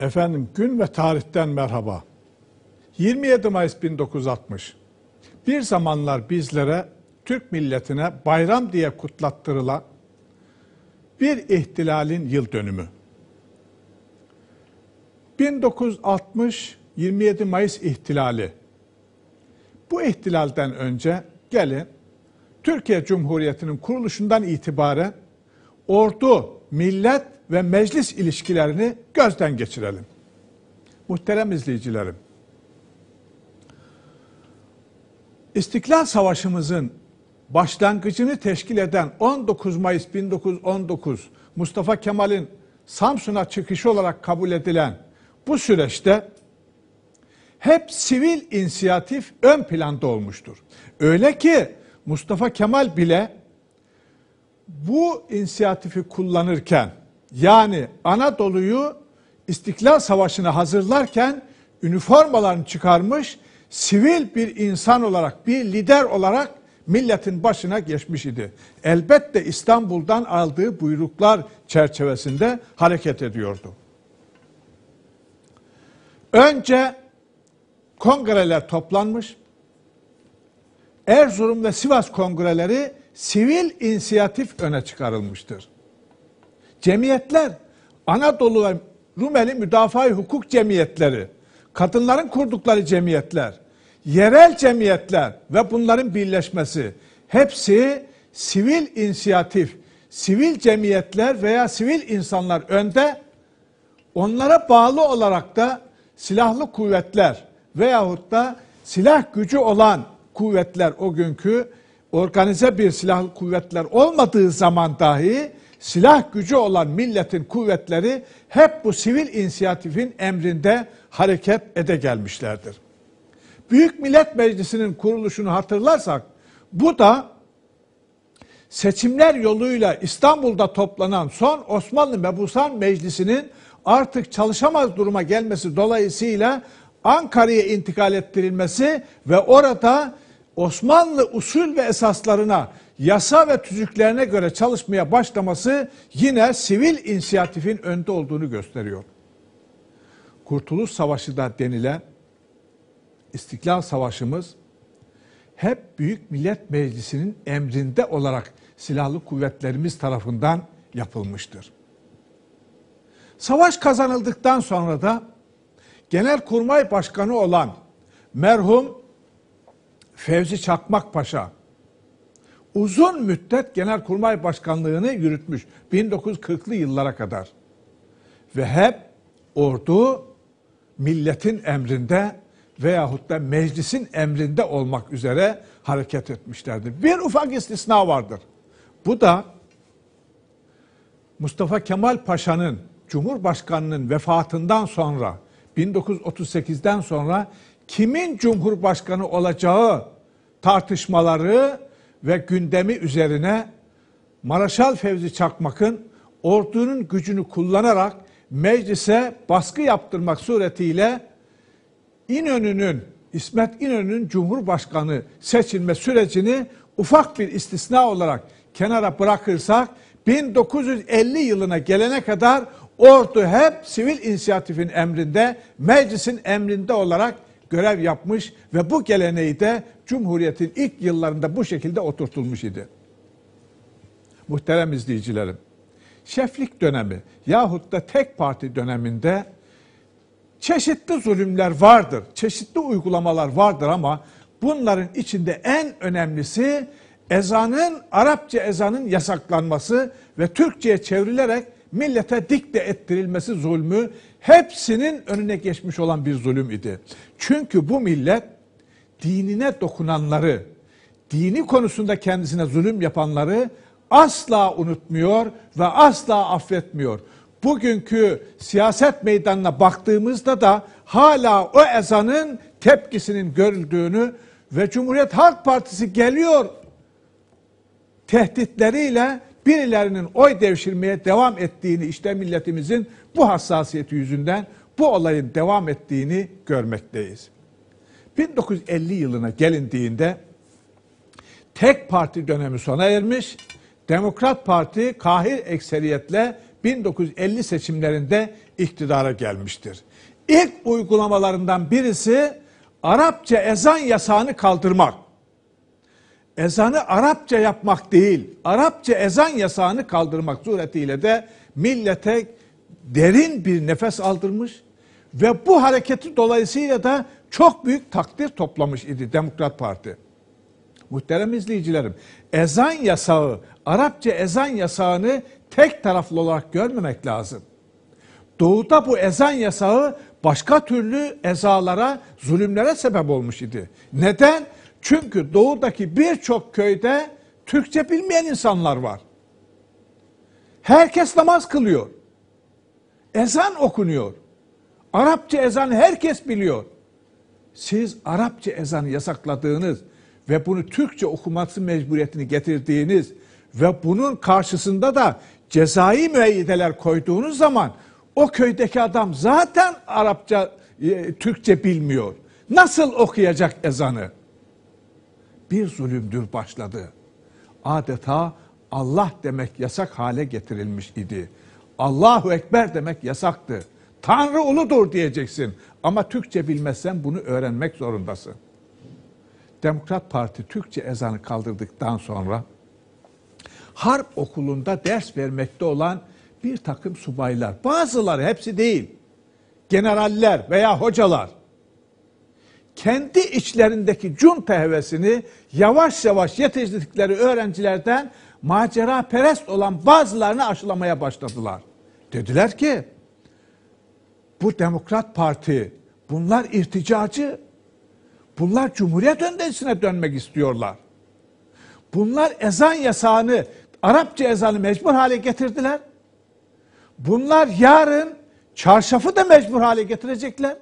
Efendim gün ve tarihten merhaba. 27 Mayıs 1960. Bir zamanlar bizlere Türk milletine bayram diye kutlattırılan bir ihtilalin yıl dönümü. 1960 27 Mayıs ihtilali. Bu ihtilalden önce gelin Türkiye Cumhuriyeti'nin kuruluşundan itibaren ordu millet ve meclis ilişkilerini gözden geçirelim. Muhterem izleyicilerim, İstiklal Savaşımızın başlangıcını teşkil eden 19 Mayıs 1919 Mustafa Kemal'in Samsun'a çıkışı olarak kabul edilen bu süreçte hep sivil inisiyatif ön planda olmuştur. Öyle ki Mustafa Kemal bile bu inisiyatifi kullanırken yani Anadolu'yu İstiklal Savaşı'na hazırlarken üniformalarını çıkarmış sivil bir insan olarak, bir lider olarak milletin başına geçmiş idi. Elbette İstanbul'dan aldığı buyruklar çerçevesinde hareket ediyordu. Önce kongreler toplanmış. Erzurum ve Sivas kongreleri sivil inisiyatif öne çıkarılmıştır. Cemiyetler Anadolu ve Rumeli müdafaa Hukuk Cemiyetleri, kadınların kurdukları cemiyetler, yerel cemiyetler ve bunların birleşmesi hepsi sivil inisiyatif, sivil cemiyetler veya sivil insanlar önde onlara bağlı olarak da silahlı kuvvetler veyahut da silah gücü olan kuvvetler o günkü organize bir silah kuvvetler olmadığı zaman dahi silah gücü olan milletin kuvvetleri hep bu sivil inisiyatifin emrinde hareket ede gelmişlerdir. Büyük Millet Meclisi'nin kuruluşunu hatırlarsak bu da seçimler yoluyla İstanbul'da toplanan son Osmanlı Mebusan Meclisi'nin artık çalışamaz duruma gelmesi dolayısıyla Ankara'ya intikal ettirilmesi ve orada Osmanlı usul ve esaslarına, yasa ve tüzüklerine göre çalışmaya başlaması yine sivil inisiyatifin önde olduğunu gösteriyor. Kurtuluş Savaşı da denilen İstiklal Savaşımız hep Büyük Millet Meclisi'nin emrinde olarak silahlı kuvvetlerimiz tarafından yapılmıştır. Savaş kazanıldıktan sonra da Genelkurmay Başkanı olan merhum Fevzi Çakmak Paşa uzun müddet Genelkurmay Başkanlığını yürütmüş 1940'lı yıllara kadar. Ve hep ordu milletin emrinde veyahut da meclisin emrinde olmak üzere hareket etmişlerdi. Bir ufak istisna vardır. Bu da Mustafa Kemal Paşa'nın Cumhurbaşkanının vefatından sonra 1938'den sonra kimin cumhurbaşkanı olacağı tartışmaları ve gündemi üzerine Maraşal Fevzi Çakmak'ın ordunun gücünü kullanarak meclise baskı yaptırmak suretiyle İnönü'nün İsmet İnönü'nün Cumhurbaşkanı seçilme sürecini ufak bir istisna olarak kenara bırakırsak 1950 yılına gelene kadar ordu hep sivil inisiyatifin emrinde, meclisin emrinde olarak görev yapmış ve bu geleneği de Cumhuriyet'in ilk yıllarında bu şekilde oturtulmuş idi. Muhterem izleyicilerim, şeflik dönemi yahut da tek parti döneminde çeşitli zulümler vardır, çeşitli uygulamalar vardır ama bunların içinde en önemlisi ezanın, Arapça ezanın yasaklanması ve Türkçe'ye çevrilerek millete dikte ettirilmesi zulmü hepsinin önüne geçmiş olan bir zulüm idi. Çünkü bu millet dinine dokunanları, dini konusunda kendisine zulüm yapanları asla unutmuyor ve asla affetmiyor. Bugünkü siyaset meydanına baktığımızda da hala o ezanın tepkisinin görüldüğünü ve Cumhuriyet Halk Partisi geliyor tehditleriyle birilerinin oy devşirmeye devam ettiğini işte milletimizin bu hassasiyeti yüzünden bu olayın devam ettiğini görmekteyiz. 1950 yılına gelindiğinde tek parti dönemi sona ermiş, Demokrat Parti kahir ekseriyetle 1950 seçimlerinde iktidara gelmiştir. İlk uygulamalarından birisi Arapça ezan yasağını kaldırmak ezanı Arapça yapmak değil, Arapça ezan yasağını kaldırmak suretiyle de millete derin bir nefes aldırmış ve bu hareketi dolayısıyla da çok büyük takdir toplamış idi Demokrat Parti. Muhterem izleyicilerim, ezan yasağı, Arapça ezan yasağını tek taraflı olarak görmemek lazım. Doğuda bu ezan yasağı başka türlü ezalara, zulümlere sebep olmuş idi. Neden? Çünkü doğudaki birçok köyde Türkçe bilmeyen insanlar var. Herkes namaz kılıyor. Ezan okunuyor. Arapça ezan herkes biliyor. Siz Arapça ezanı yasakladığınız ve bunu Türkçe okuması mecburiyetini getirdiğiniz ve bunun karşısında da cezai müeyyideler koyduğunuz zaman o köydeki adam zaten Arapça, e, Türkçe bilmiyor. Nasıl okuyacak ezanı? bir zulümdür başladı. Adeta Allah demek yasak hale getirilmiş idi. Allahu Ekber demek yasaktı. Tanrı uludur diyeceksin. Ama Türkçe bilmezsen bunu öğrenmek zorundasın. Demokrat Parti Türkçe ezanı kaldırdıktan sonra harp okulunda ders vermekte olan bir takım subaylar, bazıları hepsi değil, generaller veya hocalar kendi içlerindeki cunta hevesini yavaş yavaş yetiştirdikleri öğrencilerden macera perest olan bazılarını aşılamaya başladılar. Dediler ki bu Demokrat Parti bunlar irticacı. Bunlar Cumhuriyet öndesine dönmek istiyorlar. Bunlar ezan yasağını, Arapça ezanı mecbur hale getirdiler. Bunlar yarın çarşafı da mecbur hale getirecekler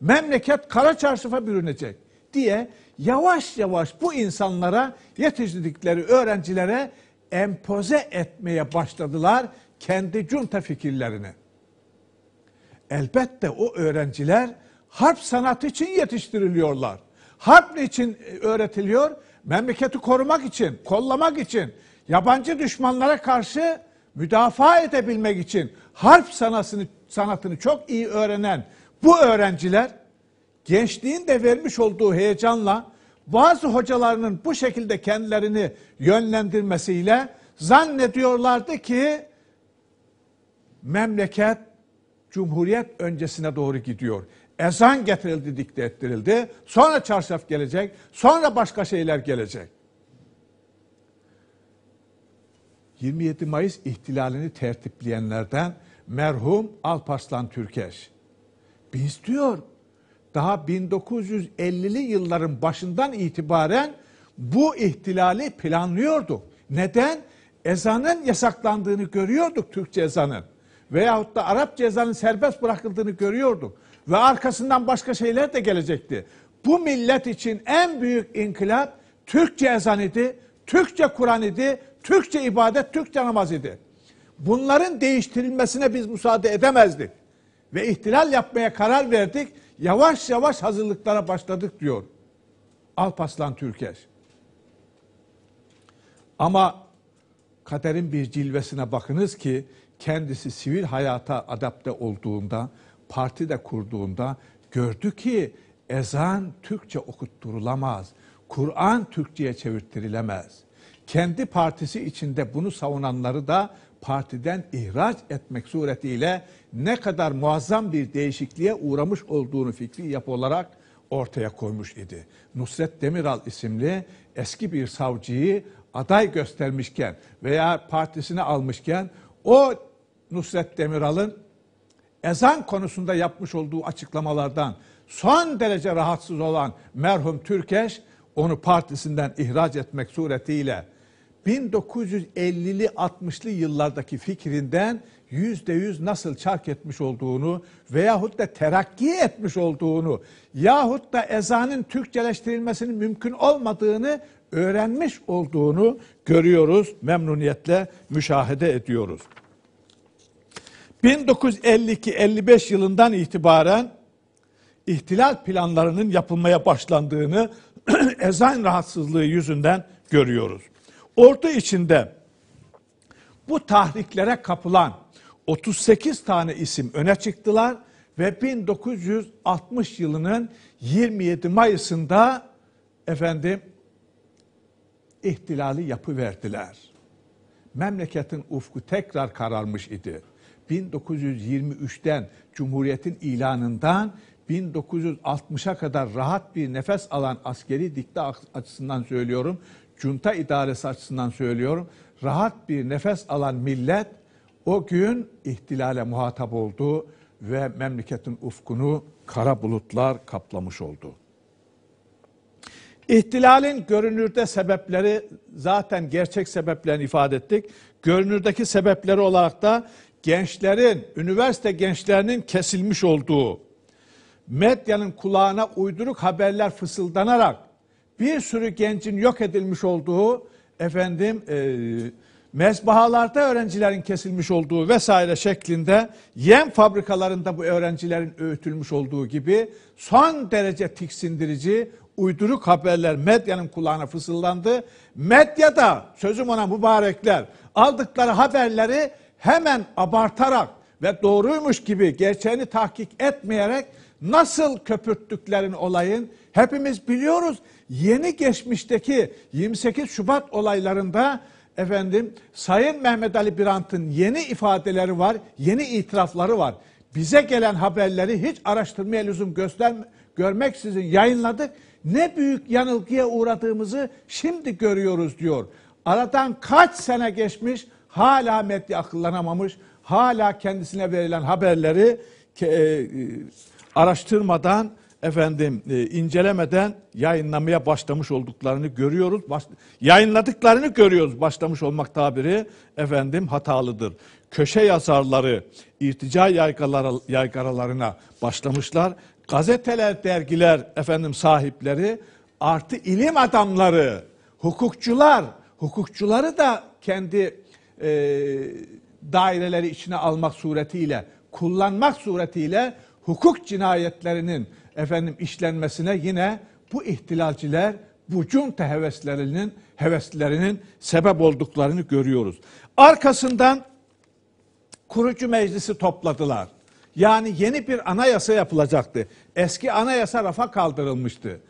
memleket kara çarşıfa bürünecek diye yavaş yavaş bu insanlara yetiştirdikleri öğrencilere empoze etmeye başladılar kendi junta fikirlerini. Elbette o öğrenciler harp sanatı için yetiştiriliyorlar. Harp için e, öğretiliyor? Memleketi korumak için, kollamak için, yabancı düşmanlara karşı müdafaa edebilmek için harp sanatını, sanatını çok iyi öğrenen bu öğrenciler gençliğin de vermiş olduğu heyecanla bazı hocalarının bu şekilde kendilerini yönlendirmesiyle zannediyorlardı ki memleket Cumhuriyet öncesine doğru gidiyor. Ezan getirildi, dikte ettirildi. Sonra çarşaf gelecek, sonra başka şeyler gelecek. 27 Mayıs ihtilalini tertipleyenlerden merhum Alparslan Türkeş biz diyor Daha 1950'li yılların başından itibaren bu ihtilali planlıyorduk. Neden? Ezanın yasaklandığını görüyorduk Türkçe ezanın. Veyahut da Arap ezanın serbest bırakıldığını görüyorduk. Ve arkasından başka şeyler de gelecekti. Bu millet için en büyük inkılap Türkçe ezan idi, Türkçe Kur'an idi, Türkçe ibadet, Türkçe namaz idi. Bunların değiştirilmesine biz müsaade edemezdik ve ihtilal yapmaya karar verdik. Yavaş yavaş hazırlıklara başladık diyor Alpaslan Türkeş. Ama kaderin bir cilvesine bakınız ki kendisi sivil hayata adapte olduğunda, parti de kurduğunda gördü ki ezan Türkçe okutturulamaz. Kur'an Türkçe'ye çevirttirilemez. Kendi partisi içinde bunu savunanları da partiden ihraç etmek suretiyle ne kadar muazzam bir değişikliğe uğramış olduğunu fikri yap olarak ortaya koymuş idi. Nusret Demiral isimli eski bir savcıyı aday göstermişken veya partisine almışken o Nusret Demiral'ın ezan konusunda yapmış olduğu açıklamalardan son derece rahatsız olan merhum Türkeş onu partisinden ihraç etmek suretiyle 1950'li 60'lı yıllardaki fikrinden yüzde yüz nasıl çark etmiş olduğunu veyahut da terakki etmiş olduğunu yahut da ezanın Türkçeleştirilmesinin mümkün olmadığını öğrenmiş olduğunu görüyoruz, memnuniyetle müşahede ediyoruz. 1952-55 yılından itibaren ihtilal planlarının yapılmaya başlandığını ezan rahatsızlığı yüzünden görüyoruz. Ordu içinde bu tahriklere kapılan 38 tane isim öne çıktılar ve 1960 yılının 27 Mayıs'ında efendim ihtilali yapı verdiler. Memleketin ufku tekrar kararmış idi. 1923'ten Cumhuriyet'in ilanından 1960'a kadar rahat bir nefes alan askeri dikte açısından söylüyorum cunta idaresi açısından söylüyorum. Rahat bir nefes alan millet o gün ihtilale muhatap oldu ve memleketin ufkunu kara bulutlar kaplamış oldu. İhtilalin görünürde sebepleri zaten gerçek sebeplerini ifade ettik. Görünürdeki sebepleri olarak da gençlerin, üniversite gençlerinin kesilmiş olduğu, medyanın kulağına uyduruk haberler fısıldanarak bir sürü gencin yok edilmiş olduğu efendim e, mezbahalarda öğrencilerin kesilmiş olduğu vesaire şeklinde yem fabrikalarında bu öğrencilerin öğütülmüş olduğu gibi son derece tiksindirici uyduruk haberler medyanın kulağına fısıldandı. Medyada sözüm ona mübarekler aldıkları haberleri hemen abartarak ve doğruymuş gibi gerçeğini tahkik etmeyerek nasıl köpürttüklerin olayın hepimiz biliyoruz yeni geçmişteki 28 Şubat olaylarında efendim Sayın Mehmet Ali Birant'ın yeni ifadeleri var, yeni itirafları var. Bize gelen haberleri hiç araştırmaya lüzum gösterme, görmeksizin yayınladık. Ne büyük yanılgıya uğradığımızı şimdi görüyoruz diyor. Aradan kaç sene geçmiş hala metni akıllanamamış, hala kendisine verilen haberleri e, e, araştırmadan efendim e, incelemeden yayınlamaya başlamış olduklarını görüyoruz. Baş, yayınladıklarını görüyoruz. Başlamış olmak tabiri efendim hatalıdır. Köşe yazarları irtica yaygalara, yaygaralarına başlamışlar. Gazeteler, dergiler efendim sahipleri artı ilim adamları, hukukçular, hukukçuları da kendi e, daireleri içine almak suretiyle, kullanmak suretiyle hukuk cinayetlerinin efendim işlenmesine yine bu ihtilalciler bu junta heveslerinin heveslerinin sebep olduklarını görüyoruz. Arkasından kurucu meclisi topladılar. Yani yeni bir anayasa yapılacaktı. Eski anayasa rafa kaldırılmıştı.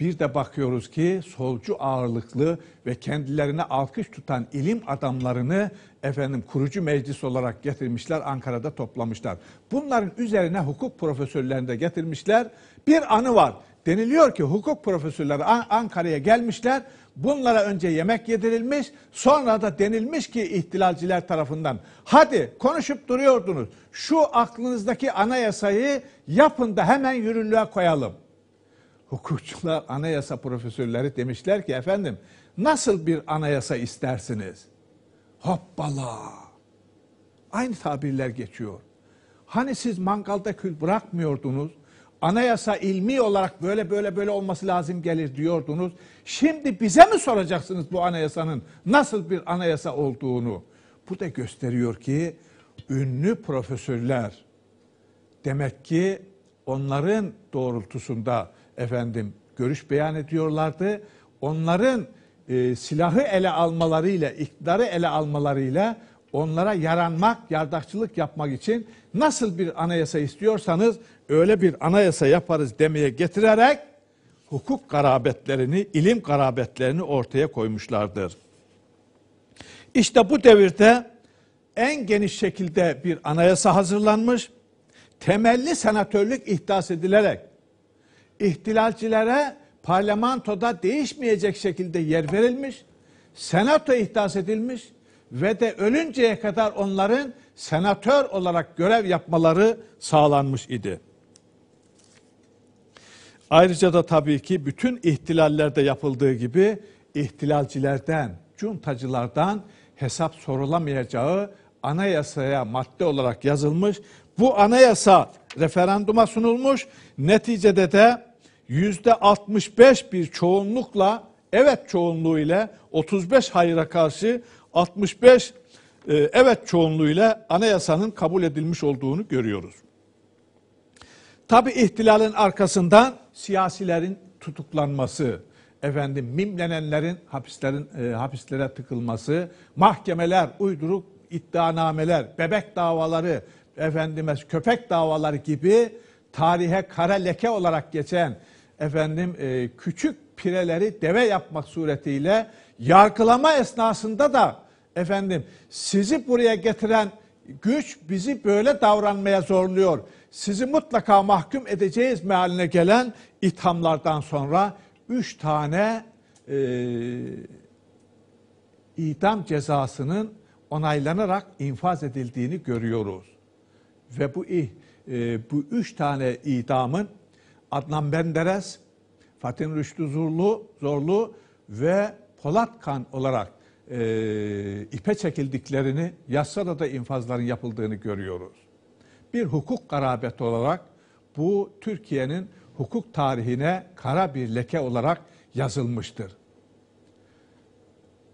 Bir de bakıyoruz ki solcu ağırlıklı ve kendilerine alkış tutan ilim adamlarını efendim kurucu meclis olarak getirmişler Ankara'da toplamışlar. Bunların üzerine hukuk profesörlerini de getirmişler. Bir anı var. Deniliyor ki hukuk profesörleri Ankara'ya gelmişler. Bunlara önce yemek yedirilmiş, sonra da denilmiş ki ihtilalciler tarafından. Hadi konuşup duruyordunuz. Şu aklınızdaki anayasayı yapın da hemen yürürlüğe koyalım hukukçular, anayasa profesörleri demişler ki efendim nasıl bir anayasa istersiniz? Hoppala! Aynı tabirler geçiyor. Hani siz mangalda kül bırakmıyordunuz, anayasa ilmi olarak böyle böyle böyle olması lazım gelir diyordunuz. Şimdi bize mi soracaksınız bu anayasanın nasıl bir anayasa olduğunu? Bu da gösteriyor ki ünlü profesörler demek ki onların doğrultusunda efendim görüş beyan ediyorlardı. Onların e, silahı ele almalarıyla, iktidarı ele almalarıyla onlara yaranmak, yardakçılık yapmak için nasıl bir anayasa istiyorsanız öyle bir anayasa yaparız demeye getirerek hukuk garabetlerini, ilim garabetlerini ortaya koymuşlardır. İşte bu devirde en geniş şekilde bir anayasa hazırlanmış, temelli senatörlük ihdas edilerek ihtilalcilere parlamentoda değişmeyecek şekilde yer verilmiş, senato ihdas edilmiş ve de ölünceye kadar onların senatör olarak görev yapmaları sağlanmış idi. Ayrıca da tabii ki bütün ihtilallerde yapıldığı gibi ihtilalcilerden, cuntacılardan hesap sorulamayacağı anayasaya madde olarak yazılmış. Bu anayasa referanduma sunulmuş. Neticede de yüzde 65 bir çoğunlukla evet çoğunluğu ile 35 hayra karşı 65 e, evet çoğunluğu ile anayasanın kabul edilmiş olduğunu görüyoruz. Tabi ihtilalin arkasından siyasilerin tutuklanması, efendim mimlenenlerin hapislerin e, hapislere tıkılması, mahkemeler, uyduruk iddianameler, bebek davaları, efendime köpek davaları gibi tarihe kara leke olarak geçen efendim e, küçük pireleri deve yapmak suretiyle yargılama esnasında da efendim sizi buraya getiren güç bizi böyle davranmaya zorluyor. Sizi mutlaka mahkum edeceğiz mealine gelen ithamlardan sonra üç tane e, idam cezasının onaylanarak infaz edildiğini görüyoruz. Ve bu e, bu üç tane idamın Adnan Benderes, Fatih Rüştü Zorlu, Zorlu ve Polatkan olarak e, ipe çekildiklerini yasada da infazların yapıldığını görüyoruz. Bir hukuk garabeti olarak bu Türkiye'nin hukuk tarihine kara bir leke olarak yazılmıştır.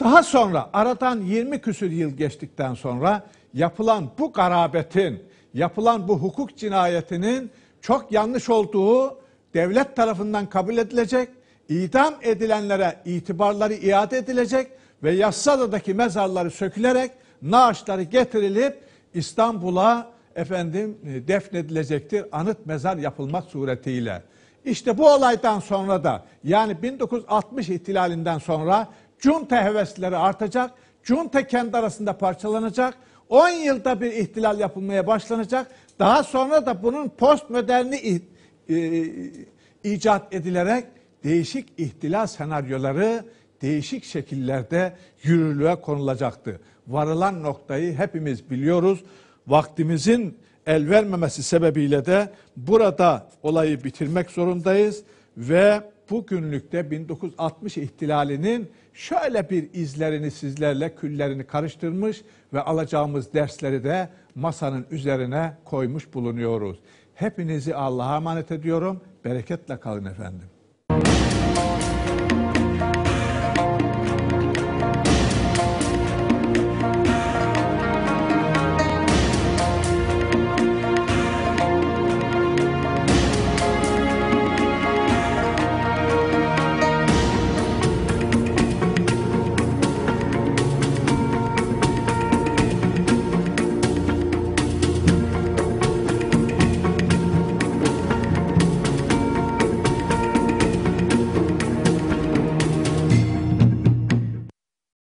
Daha sonra aradan 20 küsür yıl geçtikten sonra yapılan bu garabetin, yapılan bu hukuk cinayetinin çok yanlış olduğu devlet tarafından kabul edilecek, idam edilenlere itibarları iade edilecek ve Yassada'daki mezarları sökülerek naaşları getirilip İstanbul'a efendim e, defnedilecektir anıt mezar yapılmak suretiyle. İşte bu olaydan sonra da yani 1960 ihtilalinden sonra cunta hevesleri artacak, cunta kendi arasında parçalanacak, 10 yılda bir ihtilal yapılmaya başlanacak daha sonra da bunun postmoderni e, icat edilerek değişik ihtilal senaryoları değişik şekillerde yürürlüğe konulacaktı. Varılan noktayı hepimiz biliyoruz. Vaktimizin el vermemesi sebebiyle de burada olayı bitirmek zorundayız ve bugünlükte 1960 ihtilalinin şöyle bir izlerini sizlerle küllerini karıştırmış ve alacağımız dersleri de masanın üzerine koymuş bulunuyoruz. Hepinizi Allah'a emanet ediyorum. Bereketle kalın efendim.